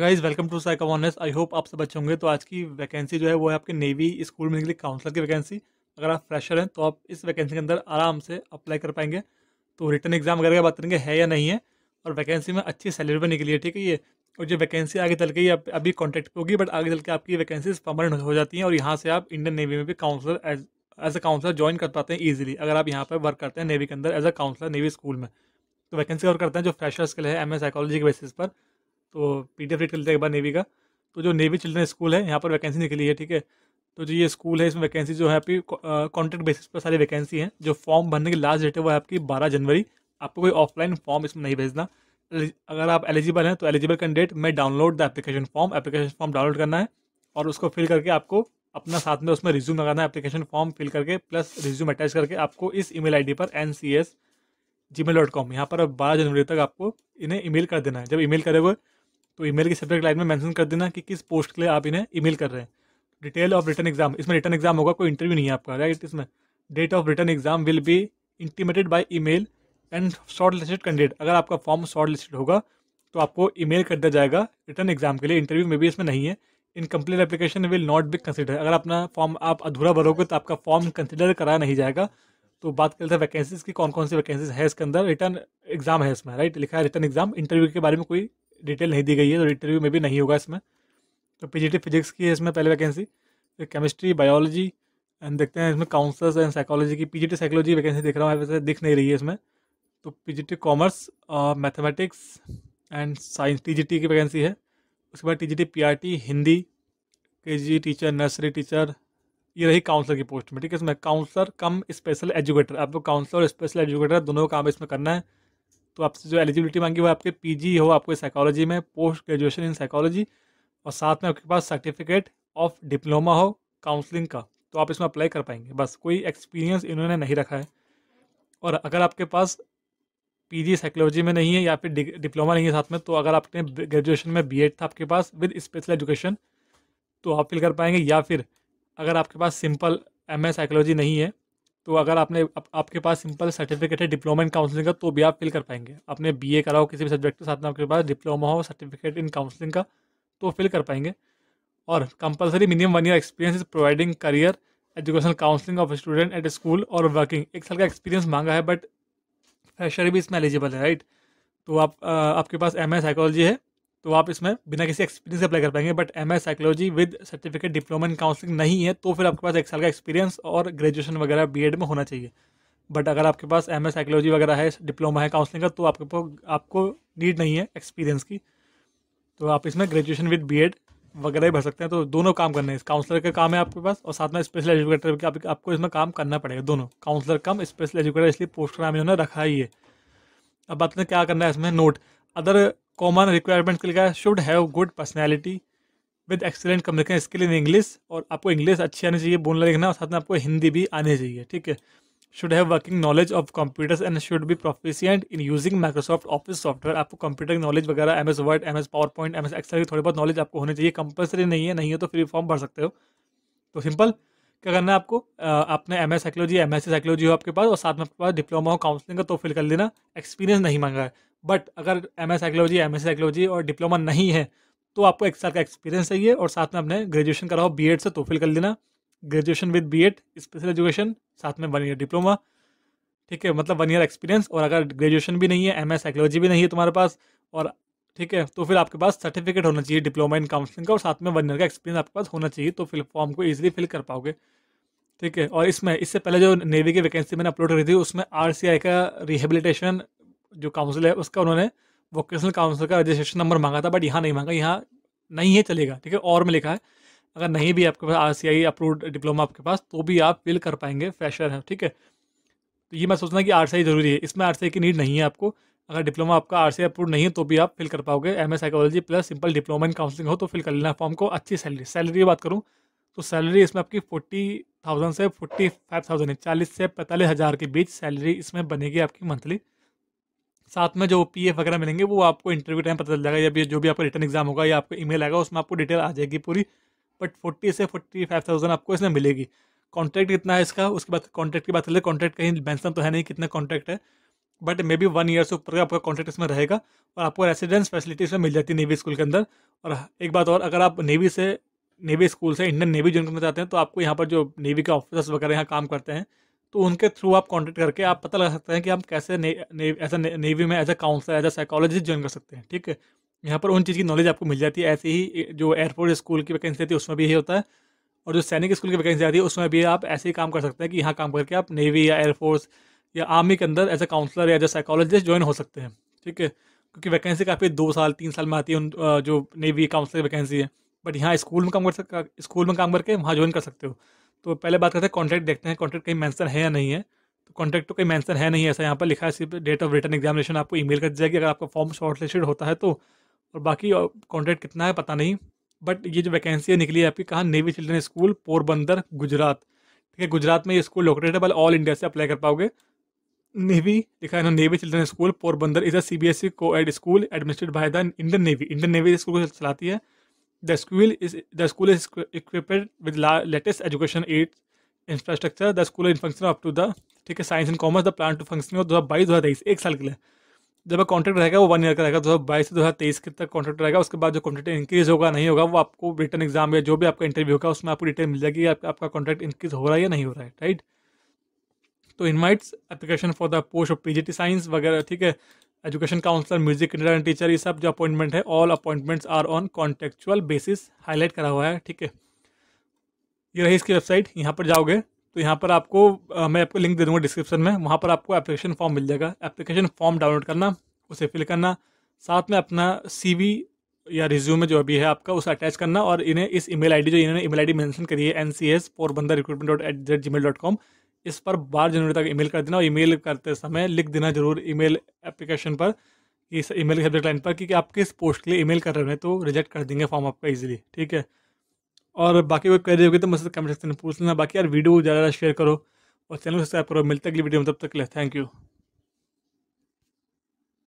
guys welcome to psych awareness I hope आप सब अच्छे होंगे तो आज की वैकेंसी जो है वो है आपके नेवी स्कूल में निकली काउंसलर की वैकेंसी अगर आप फ्रेशर हैं तो आप इस वैकेंसी के अंदर आराम से अप्लाई कर पाएंगे तो रिटर्न एग्जाम वगैरह की बात करेंगे है या नहीं है और वैकेंसी में अच्छी सैलरी पर निकली है ठीक है ये और जो वैकेंसी आगे चल के अभी कॉन्टैक्ट होगी बट आगे चल के आपकी वैकेंसी परमानेंट हो जाती हैं और यहाँ से आप इंडियन नेवी में भी counsellor as as a counsellor join कर पाते हैं ईजिली अगर आप यहाँ पर वर्क करते हैं नेवी के अंदर as a counsellor navy school में तो वैकेंसी और करते हैं जो फ्रेशर्स के लिए एम ए साइकोलॉजी के बेसिस पर तो पी डी एफ रीड कर लेते हैं एक बार नेवी का तो जो नेवी चिल्ड्रन स्कूल है यहाँ पर वैकेंसी निकली है ठीक है तो जो ये स्कूल है इसमें वैकेंसी जो है आपकी कॉन्ट्रैक्ट बेसिस पर सारी वैकेंसी है जो फॉर्म भरने की लास्ट डेट है वो है आपकी बारह जनवरी आपको कोई ऑफलाइन फॉर्म इसमें नहीं भेजना अगर आप एलिजिबल हैं तो एलिजिबल कैंडिडेट में download the application form application form download करना है और उसको फिल करके आपको अपना साथ में उसमें रिज्यूम लगाना है एप्लीकेशन फॉर्म फिल करके प्लस रिज्यूम अटैच करके आपको इस ईमेल आईडी पर N C S G mail dot com यहाँ पर बारह जनवरी तक आपको इन्हें ईमेल कर देना है जब ईमेल करे हुए तो ईमेल की सब्जेक्ट लाइन में मेंशन कर देना कि किस पोस्ट के लिए आप इन्हें ईमेल कर रहे हैं डिटेल ऑफ रिटर्न एग्जाम इसमें रिटर्न एग्जाम होगा कोई इंटरव्यू नहीं है आपका राइट इसमें date of written exam will be intimated by email and shortlisted candidate अगर आपका फॉर्म शॉर्ट लिस्टेड होगा तो आपको ई मेल कर दिया जाएगा रिटर्न एग्जाम के लिए इंटरव्यू में भी इसमें नहीं है incomplete application will not be consider अगर अपना फॉर्म आप अधूरा भरोगे तो आपका फॉर्म कंसिडर कराया नहीं जाएगा तो बात करते हैं वैकेंसीज की कौन कौन सी वैकेंसीज है इसके अंदर रिटर्न एग्जाम है इसमें राइट लिखा है रिटर्न एग्जाम इंटरव्यू के बारे में कोई डिटेल नहीं दी गई है तो इंटरव्यू में भी नहीं होगा इसमें तो पी फिजिक्स की है इसमें पहले वैकेंसी फिर केमिस्ट्री बायोलॉजी एंड देखते हैं इसमें काउंसलर्स एंड साइकोलॉजी की पी साइकोलॉजी वैकेंसी देख रहा हूँ वैसे दिख नहीं रही है इसमें तो P commerce mathematics and science T की वैकेंसी है उसके बाद टी जी हिंदी के टीचर नर्सरी टीचर ये रही काउंसलर की पोस्ट में ठीक है इसमें काउंसलर कम स्पेशल एजुकेटर आपको काउंसलर और स्पेशल एजुकेटर दोनों काम इसमें करना है तो आपसे जो एलिजिबिलिटी मांगी वो आपके पी हो आपके साइकोलॉजी में पोस्ट ग्रेजुएशन इन साइकोलॉजी और साथ में आपके पास सर्टिफिकेट ऑफ डिप्लोमा हो काउंसलिंग का तो आप इसमें अप्लाई कर पाएंगे बस कोई एक्सपीरियंस इन्होंने नहीं रखा है और अगर आपके पास पीजी साइकोलॉजी में नहीं है या फिर डिप्लोमा नहीं है साथ में तो अगर आपने ग्रेजुएशन में बीएड था आपके पास विद स्पेशल एजुकेशन तो आप फिल कर पाएंगे या फिर अगर आपके पास सिंपल एम साइकोलॉजी नहीं है तो अगर आपने आप, आपके पास सिंपल सर्टिफिकेट है डिप्लोमा इन काउंसलिंग का तो भी आप फिल कर पाएंगे अपने बी करा हो किसी भी सब्जेक्ट के साथ में आपके पास डिप्लोमा हो सर्टिफिकेट इन काउंसलिंग का तो फिल कर पाएंगे और compulsory minimum one year experience is providing career education counselling of student at school और वर्किंग एक साल का एक्सपीरियंस मांगा है बट फ्रेशर भी इसमें एलिजिबल है राइट तो आप आ, आपके पास एम ए साइकोलॉजी है तो आप इसमें बिना किसी एक्सपीरियंस से अप्लाई कर पाएंगे but M psychology with certificate diploma in counselling नहीं है तो फिर आपके पास एक साल का एक्सपीरियंस और ग्रेजुएशन वगैरह बी में होना चाहिए बट अगर आपके पास एम साइकोलॉजी वगैरह है डिप्लोमा है काउंसलिंग का तो आपके पास आपको नीड नहीं है एक्सपीरियंस की तो आप इसमें ग्रेजुएशन विद बी वगैरह ही भर सकते हैं तो दोनों काम करने हैं काउंसलर का काम है आपके पास और साथ में स्पेशल एजुकेटर भी आप, आपको इसमें काम करना पड़ेगा दोनों काउंसलर कम स्पेशल एजुकेटर इसलिए पोस्ट का नाम इन्होंने रखा ही है अब बात में क्या करना है इसमें नोट अदर कॉमन रिक्वायरमेंट्स के लिखा है should have good personality with excellent communication skill in English और आपको इंग्लिश अच्छी आनी चाहिए बोलना लिखना और साथ में आपको हिंदी भी आनी चाहिए ठीक है should have working knowledge of computers and should be proficient in using Microsoft Office software आपको कंप्यूटर की नॉलेज वगैरह M S Word M S PowerPoint M S Excel की थोड़ी बहुत नॉलेज आपको होनी चाहिए कंपलसरी नहीं है नहीं है तो फ्री फॉर्म भर सकते हो तो सिंपल क्या करना है आपको आपने M S psychology M S psychology हो आपके पास और साथ में आपके पास डिप्लोमा हो काउंसलिंग का तो फिल कर लेना एक्सपीरियंस नहीं मांगा है बट अगर M S psychology M S psychology और डिप्लोमा नहीं है तो आपको एक साल का एक्सपीरियंस चाहिए और साथ में आपने ग्रेजुएशन कराओ बी एड से तो फिल कर लेना graduation with B Ed special education साथ में वन ईयर डिप्लोमा ठीक है मतलब वन ईयर एक्सपीरियंस और अगर ग्रेजुएशन भी नहीं है एम एस साइकोलॉजी भी नहीं है तुम्हारे पास और ठीक है तो फिर आपके पास सर्टिफिकेट होना चाहिए डिप्लोमा इन काउंसलिंग का और साथ में वन ईयर का एक्सपीरियंस आपके पास होना चाहिए तो फिर फॉर्म को ईजिली फिल कर पाओगे ठीक है और इसमें इससे पहले जो नेवी की वैकेंसी मैंने अपलोड करी थी उसमें आर का रिहेबिलिटेशन जो काउंसिल है उसका उन्होंने वोकेशनल काउंसिल का रजिस्ट्रेशन नंबर मांगा था बट यहाँ नहीं मांगा यहाँ नहीं है चलेगा ठीक है और में लिखा है अगर नहीं भी आपके पास R C I approve diploma आपके पास तो भी आप फिल कर पाएंगे फ्रेशर है ठीक है तो ये मैं सोचना कि आर सी आई जरूरी है इसमें आर सी आई की नीड नहीं है आपको अगर डिप्लोमा आपका आर अप्रूव नहीं है तो भी आप फिल कर पाओगे M psychology plus simple diploma in counselling हो तो फिल कर लेना फॉर्म को अच्छी सैलरी सैलरी की बात करूँ तो सैलरी इसमें आपकी फोर्टी थाउजेंड से फोर्टी फाइव थाउजेंड है चालीस से पैंतालीस हज़ार के बीच सैलरी इसमें बनेगी आपकी मंथली साथ में जो पी एफ वगैरह मिलेंगे वो आपको इंटरव्यू टाइम पता चल जाएगा या जो भी आपका रिटर्न एग्जाम होगा या आपको मेल आएगा उसमें आपको डिटेल आ जाएगी पूरी बट फोर्टी से फोर्टी फाइव थाउजेंड आपको इसमें मिलेगी कॉन्ट्रैक्ट कितना है इसका उसके बाद कॉन्ट्रैक्ट की बात कर ले कॉन्ट्रैक्ट कहीं मैंसन तो है नहीं कितना कॉन्ट्रैक्ट है but maybe one year से ऊपर आपका कॉन्ट्रैक्ट इसमें रहेगा और आपको रेसिडेंस फैसिलिटी इसमें मिल जाती है नेवी स्कूल के अंदर और एक बात और अगर आप नेवी से नेवी स्कूल से इंडियन नेवी ज्वाइन करना चाहते हैं तो आपको यहाँ पर जो नेवी के ऑफिसर्स वगैरह यहाँ काम करते हैं तो उनके थ्रू आप कॉन्टेक्ट करके आप पता लगा सकते हैं कि आप कैसे एज अ नेवी में as a counsellor as a psychologist join कर सकते हैं ठीक है यहाँ पर उन चीज़ की नॉलेज आपको मिल जाती है ऐसे ही जो एयरपोर्ट स्कूल की वैकेंसी आती है उसमें भी यही होता है और जो सैनिक स्कूल की वैकेंसी आती है उसमें भी आप ऐसे ही काम कर सकते हैं कि यहाँ काम करके आप नेवी या एयरफोर्स या आर्मी के अंदर एज ए काउंसलर या एज ए साइकोलॉजिस्ट ज्वाइन हो सकते हैं ठीक है क्योंकि वैकेंसी काफ़ी दो साल तीन साल में आती है उन जो नेवी काउंसलर की वैकेंसी है बट यहाँ स्कूल में काम कर सकते स्कूल में काम करके वहाँ ज्वाइन कर सकते हो तो पहले बात करते हैं कॉन्ट्रैक्ट देखते हैं कॉन्ट्रैक्ट कहीं मैंसन है या नहीं है तो कॉन्ट्रैक्ट तो कहीं मैंसन है नहीं ऐसा यहाँ पर लिखा है सिर्फ डेट ऑफ रिटर्न एग्जामिनेशन आपको ईमेल कर जाएगी अगर आपका फॉर्म शॉर्टलिस्टेड होता है तो और बाकी कॉन्ट्रैक्ट कितना है पता नहीं बट ये जो वैकेंसी है निकली है आपकी कहाँ Navy Children School Porbandar Gujarat ठीक है गुजरात में ये स्कूल लोकेटेड है बल ऑल इंडिया से अप्लाई कर पाओगे नेवी लिखा है ना Navy Children School Porbandar is a C B S E co-ed school administered by the Indian Navy Indian Navy school को चलाती है the school is the school is equipped with latest education and infrastructure the school in function up to the ठीक है science and commerce the plan to function दो हज़ार बाईस दो हज़ार तेईस एक साल के लिए जब कॉन्ट्रैक्ट रहेगा वो वन ईयर का रहेगा दो हज़ार बाईस से दो हज़ार तेईस के तक कॉन्ट्रैक्ट रहेगा उसके बाद जो कॉन्ट्रैक्ट इंक्रीज होगा नहीं होगा वो आपको रिटर्न एग्जाम या जो भी आपका इंटरव्यू होगा उसमें आपको डिटेल मिल जाएगी आपका आपका कॉन्ट्रैक्ट इंक्रीज हो रहा है या नहीं हो रहा है राइट तो invites application for the post of P science वगैरह ठीक है education counsellor music and teacher ये सब जो अपॉइंटमेंट है all appointments are on contractual basis highlight करा हुआ है ठीक है ये रही इसकी वेबसाइट यहाँ पर जाओगे तो यहाँ पर आपको आ, मैं आपको लिंक दे दूँगा डिस्क्रिप्शन में वहाँ पर आपको एप्लीकेशन फॉर्म मिल जाएगा एप्लीकेशन फॉर्म डाउनलोड करना उसे फिल करना साथ में अपना सीवी या रिज्यूमे जो अभी है आपका उसे अटैच करना और इन्हें इस ईमेल आईडी जो इन्होंने ईमेल आईडी मेंशन करी है N C S Porbandar recruitment dot at ji mail dot com इस पर बारह जनवरी तक ईमेल कर देना और ईमेल करते समय लिख देना जरूर ईमेल एप्लीकेशन पर इस ईमेल के सब्जेक्ट लाइन पर कि, आप किस पोस्ट के लिए ईमेल कर रहे हैं तो रिजेक्ट कर देंगे फॉर्म आपका ईजिली ठीक है और बाकी कोई क्वेरी होगी तो मुझसे कमेंट सेक्शन में पूछ लेना बाकी यार वीडियो ज़्यादा शेयर करो और चैनल को सब्सक्राइब करो मिलते अगली वीडियो में तब तक ले थैंक यू